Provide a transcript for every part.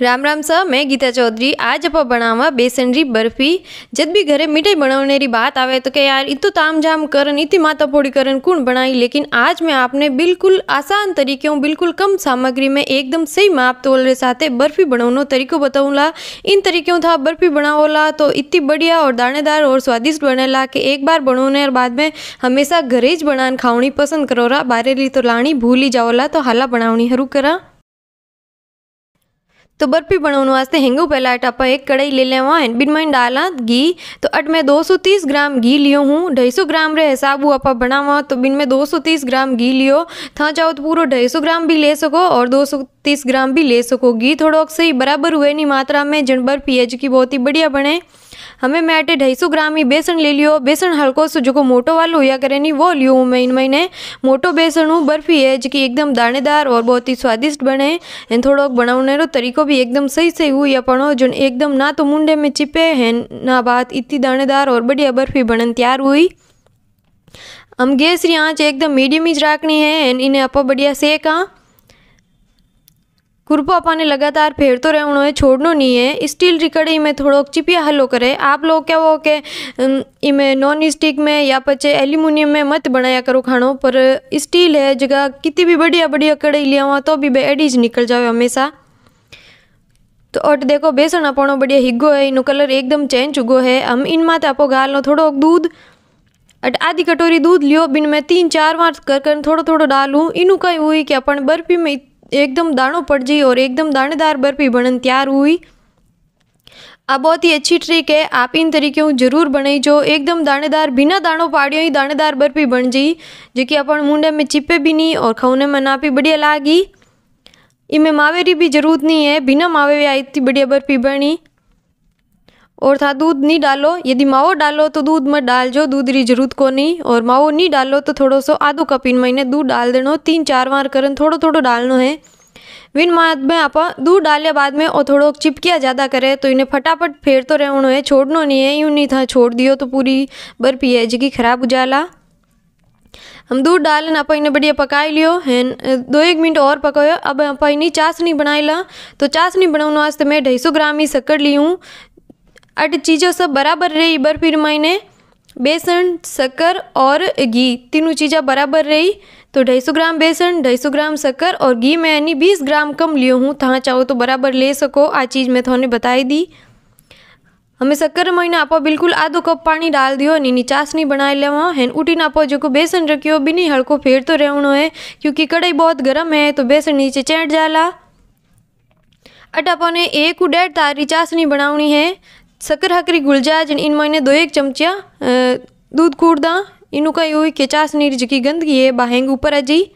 Ram Ram sir मैं गीता चौधरी आज आप बनावा बेसन री बर्फी जब भी घरे मिठाई बनाने री बात आवे तो क्या यार इतु ताम जाम करन इतनी माता पोड़ी करन कौन बनाई लेकिन आज मैं आपने बिल्कुल आसान तरीके हूँ बिल्कुल कम सामग्री में एकदम सही माप तोल रे साथ बर्फी बनाने तरीको बताऊँगा इन तरीके था बर्फी बनाओला तो इतनी बढ़िया और दानेदार और स्वादिष्ट बने ला कि एक बार बनाने और बाद में हमेशा घरेज बनान खावनी पसंद करो रहा बारेली तो लाणी भूली जाओला तो हाला बनावनी हरू करा तो बर्फी बनाने वास्ते हेंगू पहला अट आप एक कढ़ाई ले लिया है बिन मैं डाला घी तो अट मैं 230 ग्राम घी लियो हूँ ढाई सौ ग्राम रे हिसाब वो आप बनावा तो बिन में 230 ग्राम घी लियो था चाहो तो पूरा सौ ग्राम भी ले सको और 230 ग्राम भी ले सको घी थोड़ा सही बराबर हुए नहीं मात्रा में जन बर्फी है जो कि बहुत ही बढ़िया बने मैं अटे ढाई सौ ग्राम ही बेसन ले लियो बेसन हल्को सो जो मोटो वालो हुआ करे नहीं वो लियो हूँ मैं इन महीने मोटो बेसन हूँ बर्फी है जो कि एकदम दानेदार और बहुत ही स्वादिष्ट बने इन थोड़ा बनाने रो तरीको भी एकदम सही सही हुई या पढ़ो जो एकदम ना तो मुंडे में चिपे हैं ना बात इतनी दानेदार और बढ़िया बर्फी बनन तैयार हुई हम गैस री आँच एकदम मीडियम ही राखनी है एंड इन्हें आप बढ़िया हाँ ने लगातार લગાતાર ફેરતો રહેવું એ नहीं है स्टील की રીકડી में थोड़ा चिपिया हलो करे आप लोग क्या वो के इमें नॉन स्टिक में या पचे एल्यूमिनियम में मत बनाया करो खानो पर स्टील है जगह कितनी भी बढ़िया बढ़िया कड़ी लिया हुआ तो भी एडीज निकल जाओ हमेशा तो और देखो बेसन अपनों बढ़िया हिगो है इनो कलर एकदम चेंज हुगो है हम इन माते आपो गाल लो थोड़ो दूध अट आधी कटोरी दूध लियो बिन मैं तीन चार बार कर कर थोड़ा थोड़ा डालूँ इनू कहीं हुई कि अपन बर्फी में एकदम दानों पड़ गई और एकदम दानेदार बर्फी बनन तैयार हुई આ बहुत ही अच्छी ट्रिक है आप इन तरीके हूँ जरूर बनाई जो एकदम दानेदार बिना दानों पाड़ियों ही दानेदार बर्फी बन जी जो कि अपन मुंडे में चिपे भी नहीं और खाने में ना भी बढ़िया लागी इनमें मावेरी भी जरूरत नहीं है बिना मावे इतनी बढ़िया बर्फी बनी और था दूध नहीं डालो यदि माओ डालो तो दूध मत डाल जो दूध री जरूरत को नहीं और माओ नहीं डालो तो थोड़ो सो आधो कप इन महीने दूध डाल देना तीन चार बार करन थोड़ो थोड़ो डालना है विन बाद में आप दूध डाले बाद में और थोड़ो चिपकिया ज़्यादा करे तो इन्हें फटाफट फेर तो रहो है छोड़नो नहीं है यूँ नहीं था छोड़ दियो तो पूरी बर्फी है जी खराब उजाला हम दूध डालन आप इन्हें बढ़िया पका लियो है दो एक मिनट और पकायो अब आप इन्हें चाशनी बनाई ला तो चाशनी बनाने वास्ते मैं ढाई सौ ग्राम ही शक्कर ली हूँ आठ चीज़ों सब बराबर रही बर्फी रमाई बेसन शक्कर और घी तीनों चीज़ें बराबर रही तो सौ ग्राम बेसन सौ ग्राम शक्कर और घी मैं यानी बीस ग्राम कम लियो हूँ तहाँ तो चाहो तो बराबर ले सको आ चीज़ मैं थोने बताई दी हमें शक्कर मैंने आप बिल्कुल आधो कप पानी डाल दियो नीनी चाशनी बनाई हैं उठी ना पाओ जो बेसन रखियो भी नहीं हल्को फेर तो रहो है क्योंकि कढ़ाई बहुत गर्म है तो बेसन नीचे चैट जाला अट अपने एक डेढ़ तारी चासनी बनावनी है घुल जाए ગુલજાજ इन मैंने दो एक चमचिया दूध कूड़दा इनू का हुई कि चाशनी जी गंदगी है बाहेंग ऊपर आ जाई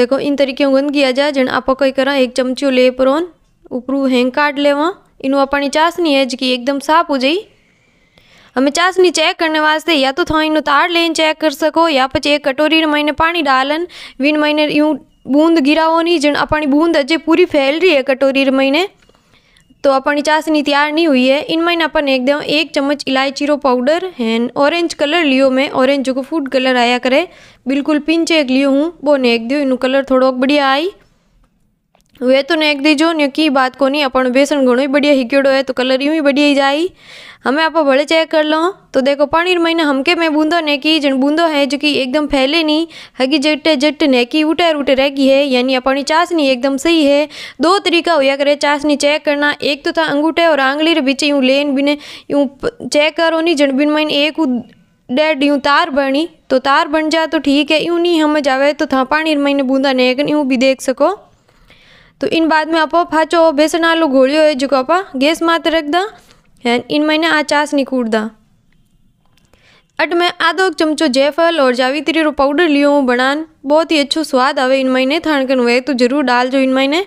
देखो इन तरीके गंदगी आ जा जन आप कोई करा एक चमचो ले परोन ऊपरू हैंग काट लेवा इनू अपनी चासनी है जी एकदम साफ हो जाई हमें चासनी चेक करने वास्ते या तो थोड़ा इन तार लेन चेक कर सको या पे एक कटोरी मैंने पानी डालन वीन महीने यूं बूंद गिराओ नहीं जन अपनी बूंद अजय पूरी फैल रही है कटोरी महीने तो अपनी चाशनी तैयार नहीं हुई है इनमें अपन एक देव एक चम्मच इलायची रो पाउडर हैं ऑरेंज कलर लियो मैं ऑरेंज जो फूड कलर आया करे बिल्कुल पिंच एक लियो हूँ बोने एक दियो इन कलर थोड़ा बढ़िया आई तो नेक दीजो ने की बात को नहीं अपन बेसन घणो ही बढ़िया हिक्योड़ो है तो कलर यूँ ही बढ़िया ही जाए हमें आप भले चेक कर लो तो देखो पानी महीने हमके में बूंदो नेकी जन बूंदो है जो कि एकदम फैले नहीं हगी जट जट नेकी उठे उठे रहेगी है यानी अपनी चाशनी एकदम सही है दो तरीका होया करे चाशनी चेक करना एक तो था अंगूठे और आंगली रे बीच यूँ लेन बिने यूँ चेक करो नहीं जन बिन महीने एक डेढ़ यूँ तार बनी तो तार बन जा तो ठीक है यूँ नहीं हम जावे तो था पानी महीने बूंदा नेक यूँ भी देख सको तो इन बाद में आप फाचो बेसन आलू घोलियो है जो आप गैस માથે रख दा एंड इन मैंने आ चास निकूट दा अट मैं आधो चमचो जयफल और जावित्री रो पाउडर लियो हूँ बनान बहुत ही अच्छो स्वाद आवे इन महीने थानकन हुए तो जरूर डाल जो इन महीने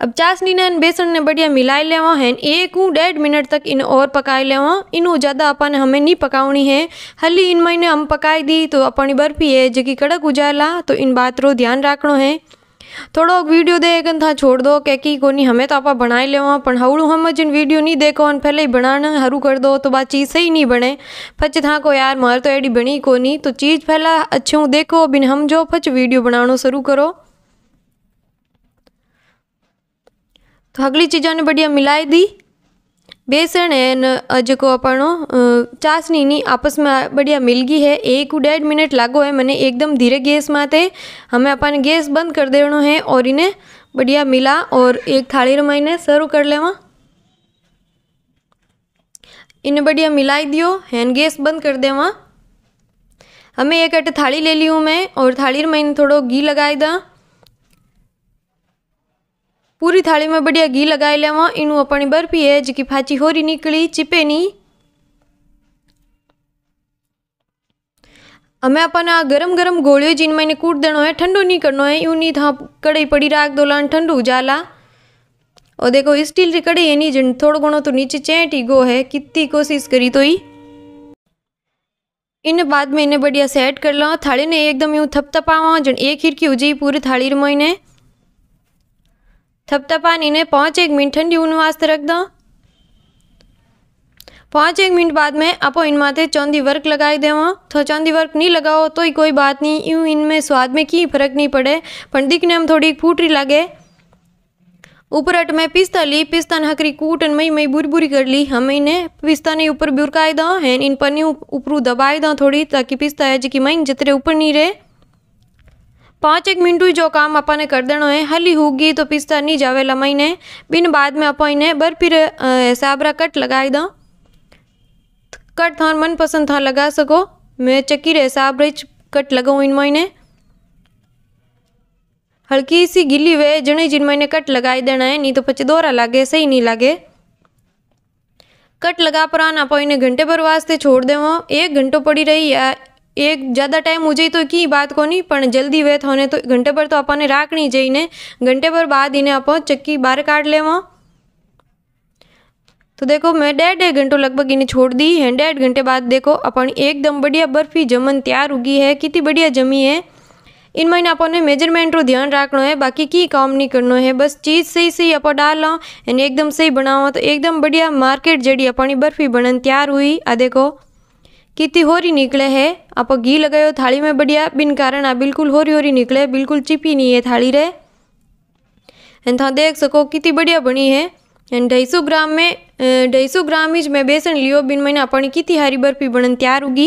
अब चाशनी ने बेसन ने बढ़िया मिला लेवा है एक हूँ डेढ़ मिनट तक इन और पका लेवा इनू ज़्यादा अपन हमें नहीं पकावनी है हली इन महीने हम पकाई दी तो अपनी बर्फी है कि कड़क उजाला तो इन बात रो ध्यान रखना है થોડોક વિડીયો દેખન થા છોડ દો કે કી કોની હમે તો આપા ભણાઈ લેવા પણ હવળું સમજીને વિડીયો નહીં દેખો અને પહેલાં ભણાણ હરું કરી દો તો બા ચીજ સહી નહીં ભણે પછી થા કો યાર મારે તો એડી ભણી કોની તો ચીજ પહેલાં अच्छे હું દેખો બિન સમજો પછી વિડીયો બનાવવાનું શરૂ કરો तो अगली चीज़ों ने बढ़िया मिलाई दी बेसन है जो अपनो चासनी नी आपस में बढ़िया मिल गई है एक डेढ़ मिनट लागो है मैंने एकदम धीरे गैस में आते हमें अपन गैस बंद कर देना है और इन्हें बढ़िया मिला और एक थाली में इन्हें सर्व कर लेवा इन्हें बढ़िया मिलाई दियो हैंड गैस बंद कर देवा हमें एक अट थाली ले ली हूँ मैं और थाली में इन थोड़ा घी लगाए दा पूरी थाली बढ़िया घी બળિયા ઘી इन अपनी बर्फी है બરફી એ फाची होरी निकली चिपे नी हमें अपन आ गरम गरम गोलियों जिनमें इन्हें कूट देना है ठंडो नहीं करना है यूं नहीं था कड़ाई पड़ी राख दो लान ठंडू जाला और देखो स्टील की कढ़ाई है नहीं जिन थोड़ो घणो तो नीचे चैट ही गो है कितनी कोशिश करी तो ही इन बाद में इन्हें बढ़िया सेट कर लो थाली ने एकदम यूं थपथपावा जन एक खिड़की हो जाए पूरी थाली में इन्हें थपथपाने इन्हें पाँच एक मिनट ठंडी ऊन वास्ते रख दो पाँच एक मिनट बाद में आपो इन माथे चौंधी वर्क लगा देव तो चौंधी वर्क नहीं लगाओ तो ही कोई बात नहीं यूँ इनमें स्वाद में की फर्क नहीं पड़े पर दिखने में थोड़ी फूटरी लगे उपरट में पिस्ता ली पिस्ता हकरी कूट मई मई बुरी बुरी कर ली हम इन्हें पिस्ता ने ऊपर बुरकाए दो हैं इन पर ऊपरू दबाए दो थोड़ी ताकि पिस्ता है जी की मई जतरे ऊपर नहीं रहे પાંચ एक मिनट जो काम अपने कर देना है हली होगी तो पिस्ता नहीं जावे लमाई ने बिन बाद में आप इन्हें बर फिर साबरा कट लगा दो कट थार मनपसंद था लगा सको मैं चक्की रे साबरे कट लगाऊँ इन महीने हल्की सी गिली हुए जने जिन महीने कट लगाई देना है नहीं तो पचे दोरा लागे सही नहीं लागे कट लगा पर आप इन्हें घंटे भर वास्ते छोड़ देव एक घंटों पड़ी रही या एक ज़्यादा टाइम हो तो कि बात को तो तो नहीं તો जल्दी वे કોની પણ જલ્દી વેત હોને તો ઘંટેભર તો આપણને રાખણી घंटे पर बाद इन्हें आप चक्की बाहर काट લેवा तो देखो मैं डेढ़ डेढ़ घंटों लगभग इन्हें छोड़ दी है डेढ़ घंटे बाद देखो अपन एकदम बढ़िया बर्फ़ी जमन तैयार उगी है कितनी बढ़िया जमी है इन महीने अपन मेजरमेंट रो ध्यान रखना है बाकी की काम नहीं करना है बस चीज़ सही सही आप डाल लो एंड एकदम सही बनाओ तो एकदम बढ़िया मार्केट जड़ी अपनी बर्फ़ी बनन तैयार हुई आ देखो कितनी हो रही निकले है आप घी लगायो थाली में बढ़िया बिन कारण आ बिल्कुल होरी होरी निकले बिल्कुल चिपी नहीं है थाली रे एंड था देख सको कितनी बढ़िया बनी है एंड ढाई सौ ग्राम में ढाई सौ ग्राम ही मैं बेसन लियो बिन मैंने अपनी कितनी हरी बर्फी बनन तैयार होगी